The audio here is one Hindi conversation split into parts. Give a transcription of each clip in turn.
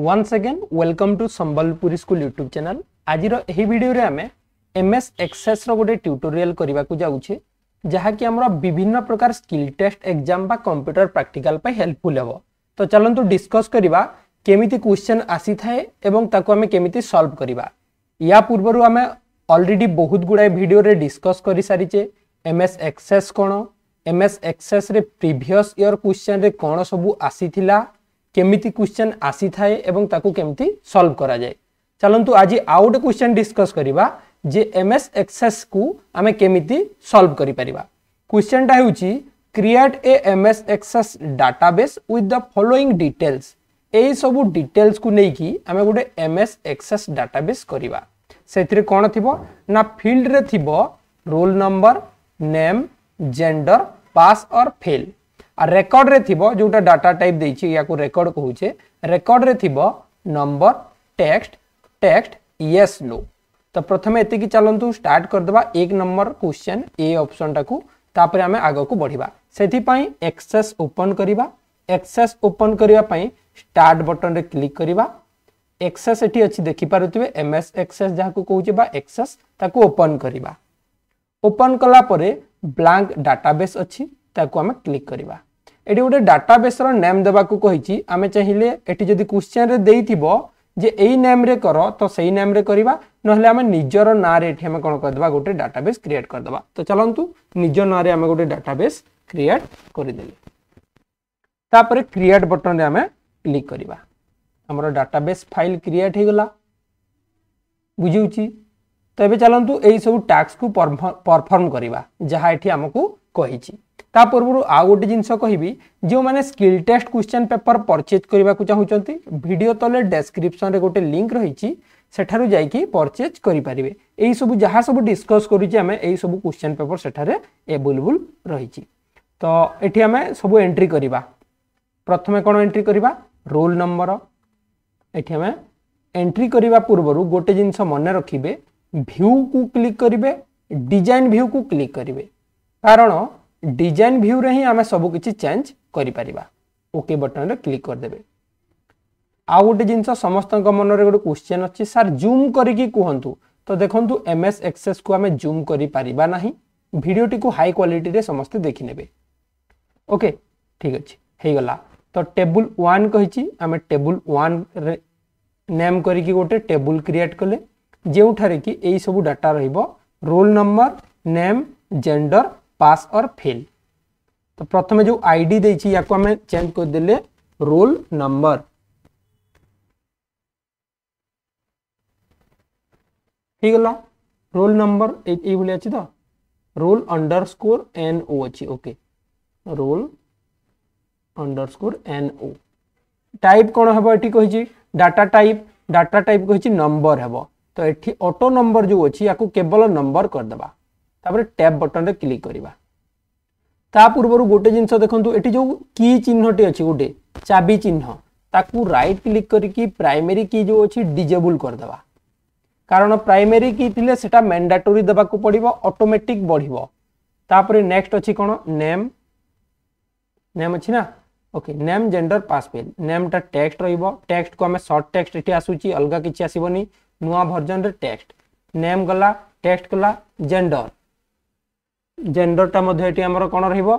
once again welcome to Sambalpuri school YouTube channel ଆଜିର ଏହି ଭିଡ଼ିଓରେ ଆମେ ଏମ୍ ଏସ୍ ଏକ୍ସେସ୍ର ଗୋଟେ ଟ୍ୟୁଟୋରିଆଲ୍ କରିବାକୁ ଯାଉଛେ ଯାହାକି ଆମର ବିଭିନ୍ନ ପ୍ରକାର ସ୍କିଲ୍ ଟେଷ୍ଟ ଏକ୍ଜାମ୍ ବା କମ୍ପ୍ୟୁଟର ପ୍ରାକ୍ଟିକାଲ୍ ପାଇଁ ହେଲ୍ପଫୁଲ୍ ହେବ ତ ଚାଲନ୍ତୁ ଡିସ୍କସ୍ କରିବା କେମିତି କ୍ୱେଶ୍ଚନ୍ ଆସିଥାଏ ଏବଂ ତାକୁ ଆମେ କେମିତି ସଲ୍ଭ କରିବା ୟା ପୂର୍ବରୁ ଆମେ ଅଲରେଡ଼ି ବହୁତ ଗୁଡ଼ାଏ ଭିଡ଼ିଓରେ ଡିସ୍କସ୍ କରିସାରିଛେ ଏମ୍ ଏସ୍ ଏକ୍ସେସ୍ କ'ଣ ଏମ୍ ଏସ୍ ଏକ୍ସେସ୍ରେ ପ୍ରିଭିୟସ୍ ଇୟର୍ କ୍ୱେଶ୍ଚନ୍ରେ କ'ଣ ସବୁ ଆସିଥିଲା केमी क्वेश्चन आसी थाएं केमी सल्व कराए सॉल्व करा जाए आज आउ गोटे क्वेश्चन डिस्कस करवा जे एस एक्सेस को आम केमी सल्व कर परिबा क्वेश्चन टा create a M S Access database with the following details यही सब डिटेल्स को लेकिन आम गोटे एस एक्सेस डाटाबेस करवा से कौन थी ना फिल्ड रे थिबो roll number name gender pass और फेल रेकर्ड जो डाटा टाइप देकर्ड कहे record number text text yes no तो प्रथम एति चलत स्टार्ट करदे एक नंबर क्वेश्चन ए अपसन टाकूर आम आग को बढ़िया से एक्सेस ओपन करवा एक्सेस ओपन करने स्टार्ट बटन रे क्लिक करवा एक्सेस ये अच्छी देखिपे एम एस एक्सेस जहाँ कहे एक्सेस ओपन करवा ओपन कलापर ब्लां डाटाबेस अच्छी आम क्लिक करवा এটি গোটে ডাটাবেসর নেম দেওয়া কী আমি চাইলে এটি যদি কোশ্চেন্রে দেইথিব যে এই নেমরে কর তো সেই নেমরে করা নহলে আমি নিজের নাঁরে এটি আমি কোণ করেদেবা গোটে ডাটাবেস ক্রিয়েট করেদেবা তো চলতু নিজ নাঁরে আমি গোটে ডাটাবেস ক্রিয়েট করেদেলে তাপরে ক্রিয়েট বটনরে আমি ক্লিক করা আমার ডাটাবেস ফাইল ক্রিয়েট হয়ে গলা বুঝিছি তো এবে চলতু এই সব টাস্ক কু পরফর্ম করা যা এটি আমি কী ता पूर्व आउ गोटे जिनस कह जो मैंने skill test question paper purchase करने को चाहूँ भिडियो तले डेस्क्रिपन गोटे लिंक रही परचेज करेंगे यही सब जहाँ सब डिस्कस करें क्वेश्चन पेपर सेठे एवेलेबुल रही तो ये आम सब एंट्री करवा प्रथम कौन एंट्री करवा रोल नंबर ये आम एंट्री करवा पूर्व गोटे जिनस मन रखिए भ्यू को क्लिक करेंगे डिजाइन भ्यू को क्लिक करेंगे कारण डिजाइन भ्यूर हिं आम सबकि चेज कर ओके बटन में क्लिक करदे आ गोटे जिनस समस्त मन में गोटे क्वेश्चन अच्छे सार जूम करी कहतु तो देखूँ एम एस एक्सएस को आम जूम करीडियोटी हाई क्वाटी समस्ते देखने ओके ठीक अच्छे हो गला तो टेबुल वन आम टेबुल वन नेम करी गोटे टेबुल क्रिएट कले जोठारे कि यही सब data roll number name gender pass और फेल तो प्रथम जो आईडी देछि याको हमें चेंज कर देले रोल नंबर ठीक है रोल नंबर ये अच्छी तो रोल अंडर एन ओ अच्छी okay roll under N O type कौन हम ये डाटा टाइप डाटा टाइप कही नंबर हे तो ये ऑटो नंबर जो अच्छी या केवल नंबर करदे टैब बटन रे क्लिक करवा पूर्व गोटे जिन देखते ये जो कि चिन्हटी अच्छी गोटे चाबी चिन्ह ताकू रईट क्लिक करी प्राइमरी की जो अच्छी डिजेबुल करदे कारण प्राइमरी की थी से मैंडाटोरी देवाक पड़ो अटोमेटिक बढ़े नेक्स्ट अच्छी कौन नेम नेम अच्छी ना ओके नेम जेंडर पासपेल नेमटा टेक्सट रेक्सट को आम सर्ट टेक्सट ये आसूँ अलग किसी आसबनी नुआ भर्जन रे टेक्स्ट नेम गला टेक्स्ट गला जेंडर जेंडर टाइम कौन रहा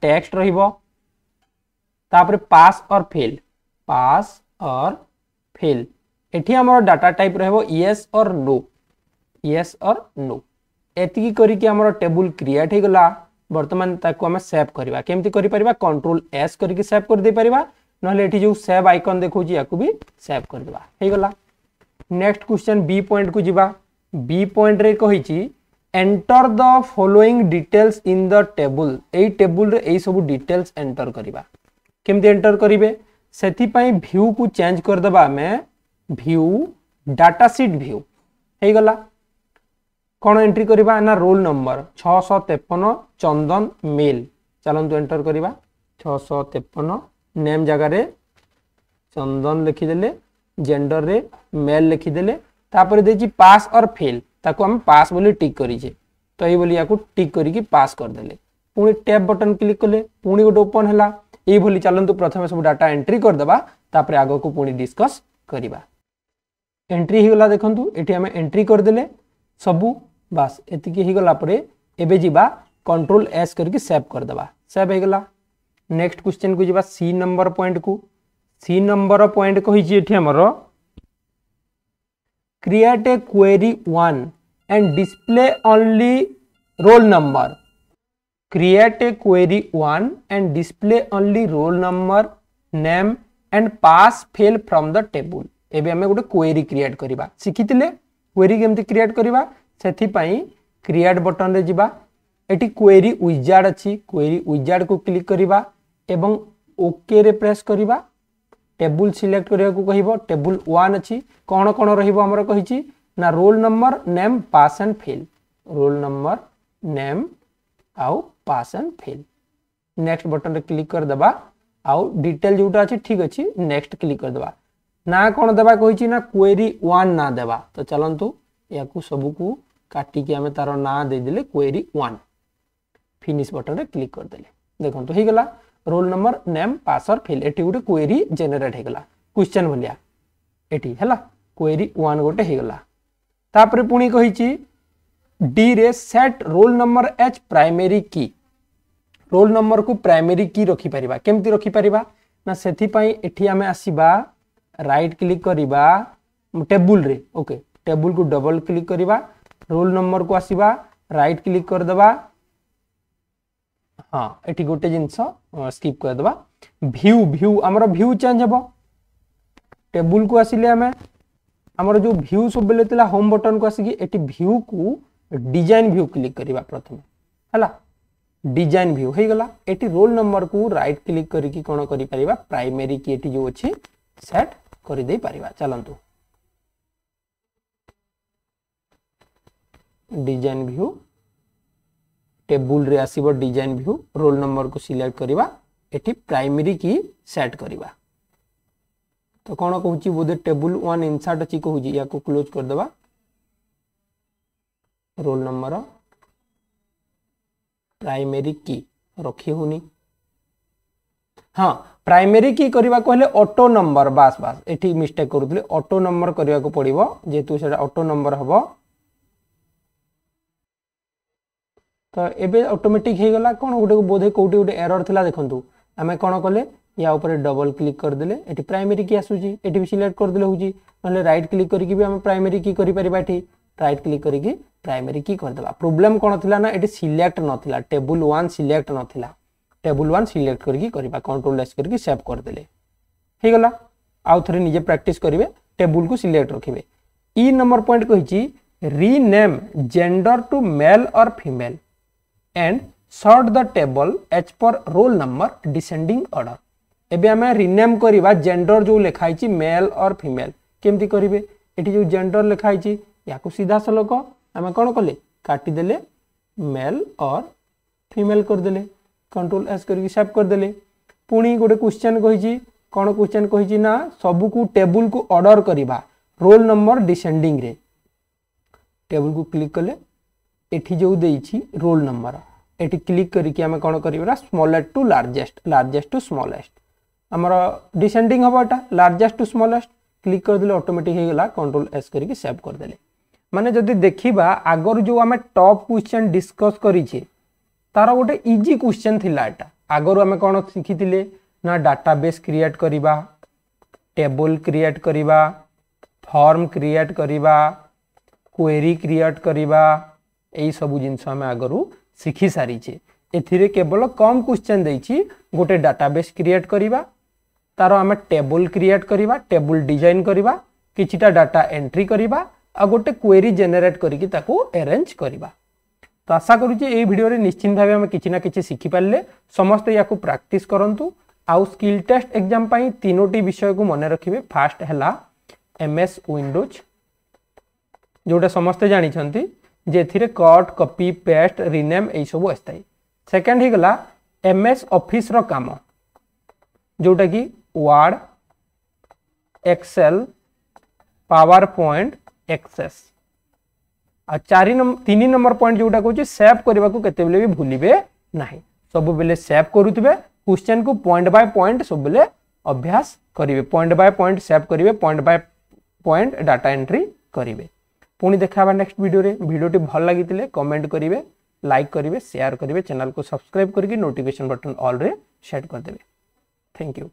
टेक्सट रहीपर पास और फिल पास और फिल ये आम डाटा टाइप रो यस और नो यस और नो एति करमर टेबुल क्रिएट हो गला बर्तमान सेव करवा केमती कर कंट्रोल एस कर करदे पार ना ये जो सेव आइकन देखा या सेव करदे गला नेक्स्ट क्वेश्चन बी पॉइंट को जी बी पॉइंट रे कही enter the following details in the table यही टेबुल सब डिटेल्स एंटर करवा केमती एंटर करेंगे से भ्यू को चेंज करदे आम भ्यू डाटा सीट भ्यू है गला कौन एंट्री करवा ना रोल नंबर छःश तेपन चंदन मेल चलतु एंटर करवा छःश तेपन नेम जगार चंदन लिखिदे जेंडर रे मेल लिखिदे तापर पास और फेल ताको पास बोली टिक करे तो ये या टिक करी पास करदे पुणी टैप बटन क्लिक कले पुणी गोटे ओपन है ये चलतु प्रथम सब डाटा एंट्री करदे आग को पुणी डिस्कस करवा एंट्री होगा देखू ये आम एंट्री करदे सबू बास यगलापुर एवं जी कंट्रोल एस करकेव करदे सेव हो नेक्स्ट क्वेश्चन को जी सी नंबर पॉइंट को सी नंबर पॉइंट कही create a query 1 and display only roll number create a query 1 and display only roll number name and pass fail from the table एबे हमें गोटे क्वेरी क्रिएट करवा शिखिले क्वेरी केमती क्रिएट करवा से क्रिएट बटन रे जीवा एटी क्वेरी विजार्ड अच्छी क्वेरी विजार्ड को क्लिक करवा एवं ओके रे प्रेस करवा टेबुल सिलेक्ट करने को कह टेबुल वन अच्छी कौन कौन रमर कही roll number name pass and fail roll number name आउ pass and fail next button रे क्लिक कर करदे आउ डिटेल जोटा अच्छे ठीक अच्छे नेक्स्ट क्लिक कर करदे ना कौन देवा कही क्वेरी वन ना देवा तो चलतु या सब कु काटिके तार ना देदे क्वेरी वन फिनिश बटन रे क्लिक करदे देखते हो गला रोल नंबर नेम पासवर्ड फिल ये गोटे क्वेरी जेनेट हो क्वेश्चन भाया ये क्वेरी वन गोटे होगलापुर पुणी कही डी रे सेट रोल नंबर एच प्राइमरी की रोल नंबर को प्राइमरी की रखिपर केमती रखिपर ना से आम आसवा रईट क्लिक करवा टेबुल ओके टेबुल को डबल क्लिक करवा रोल नंबर को आसवा रईट क्लिक करदे हाँ ये गोटे जिनस स्कीप करद भ्यू भ्यू आमर भ्यू चेंज हम टेबुल को आसिले आम आमर जो भ्यू सब बेला होम बटन को आसिक ये भ्यू को डिजाइन भ्यू क्लिक करवा प्रथम हला डिजाइन भ्यू होगा ये रोल नंबर को रईट क्लिक करी कौन कर प्राइमेरी की ये जो अच्छे सेट करदे पार चलतु डिजाइन भ्यू टेबुल आसब डिजाइन भ्यू रोल नंबर को सिलेक्ट करवा प्राइमरी की सेट करवा तो कौन कहूँ बोधे टेबुल वन इनसर्ट अच्छी कहूँ क्लोज करदे रोल नंबर प्राइमरी की रखी हो हाँ प्राइमरी की करवा कहले ऑटो नंबर बास बास ये मिस्टेक करूँ ऑटो नंबर करने पड़ो जेहेतु से ऑटो नंबर हम ତ ଏବେ ଅଟୋମେଟିକ୍ ହେଇଗଲା କ'ଣ ଗୋଟେ ବୋଧେ କେଉଁଠି ଗୋଟେ ଏରର୍ ଥିଲା ଦେଖନ୍ତୁ ଆମେ କ'ଣ କଲେ ୟା ଉପରେ ଡବଲ କ୍ଲିକ୍ କରିଦେଲେ ଏଠି ପ୍ରାଇମେରୀ କି ଆସୁଛି ଏଠି ବି ସିଲେକ୍ଟ କରିଦେଲେ ହେଉଛି ନହେଲେ ରାଇଟ୍ କ୍ଲିକ୍ କରିକି ବି ଆମେ ପ୍ରାଇମେରୀ କି କରିପାରିବା ଏଠି ରାଇଟ୍ କ୍ଲିକ୍ କରିକି ପ୍ରାଇମେରୀ କି କରିଦେବା ପ୍ରୋବ୍ଲେମ୍ କ'ଣ ଥିଲା ନା ଏଠି ସିଲେକ୍ଟ ନଥିଲା ଟେବୁଲ୍ ୱାନ୍ ସିଲେକ୍ଟ ନଥିଲା ଟେବୁଲ୍ ୱାନ୍ ସିଲେକ୍ଟ କରିକି କରିବା କଣ୍ଟ୍ରୋଲ ଏସ୍ କରିକି ସେଭ୍ କରିଦେଲେ ହେଇଗଲା ଆଉ ଥରେ ନିଜେ ପ୍ରାକ୍ଟିସ୍ କରିବେ ଟେବୁଲ୍କୁ ସିଲେକ୍ଟ ରଖିବେ ଇ ନମ୍ବର ପଏଣ୍ଟ କହିଛି rename gender to male or female and sort the table as per roll number descending order एवं आम रिनेम करवा जेंडर जो लिखाई मेल और फिमेल केमती करेंगे ये जो जेंडर लिखाई या सीधा सलोक आम कौन कले काटिदे मेल और फिमेल करदे कंट्रोल एस कर सेव करदे पुणी गोटे क्वेश्चन कही कौन क्वेश्चन कही सब सबको टेबुल को अर्डर करवा रोल नंबर डिसेंडिंग टेबुल को क्लिक कले जो दे रोल नंबर ये क्लिक करें कौन कर smallest to largest largest to smallest आमर डिसेंडिंग हम एटा लार्जेस्ट टू स्मलेट क्लिक करदे अटोमेटिकला कंट्रोल एस करके सेव करदे मैंने जब देखा आगर जो आम टप क्वेश्चन डिस्कस कर तार गोटे इजी क्वेश्चन थीटा आगर आम कौन शिखी ना डाटा बेस क्रिएट करवा टेबल क्रिएट करवा फर्म क्रिएट करवा क्वेरी क्रिएट करवा यू जिनस आगर શીખી સારીછે એથીરે કેવલ કમ ક્વેશ્ચન દેઈ ગોટે ડેટાબેસ ક્રિએટ કરવા તાર આમે ટેબલ ક્રિએટ કરવા ટેબલ ડિઝાઇન કરવા કિછીટા ડેટા એન્ટ્રી કરવા આ ગોટે ક્વેરી જનરેટ કરી તાકુ એરેન્જ કરવા તો આશા કરુચે એ ভিডিওরে નિશ્ચિત ભાવે અમે કિછીના કિછી શીખી પારલે સમસ્તે યાકુ પ્રેક્ટિસ કરંતુ આઉ સ્કિલ ટેસ્ટ એક્ઝામ પાઈ તીનોટી વિષયકુ મને રખીબે ફાસ્ટ હેલા એમએસ વિન્ડોઝ ଯୋଉଟା ସମସ୍ତେ ଜାଣିଛନ୍ତି जेथिरे कट कपी पेस्ट रिनेम यू आई सेकेंड होगा एम एस अफिस राम जोटा कि Word Excel PowerPoint Access आ चार तीन नंबर पॉइंट जो कौन सेव करने को भूलिबे ना सब बेले सेव करुवे क्वेश्चन को पॉइंट बाय पॉइंट सब बेले अभ्यास करेंगे पॉइंट बाय पॉइंट सेव करेंगे point by point data entry करेंगे पुणी देखा नेक्स्ट भिडियो भिडियो भल लगी कमेंट करेंगे लाइक करेंगे सेयार करेंगे चैनल को सब्सक्राइब करके नोटिफिकेशन बटन अल्रे सेट करदे थैंक यू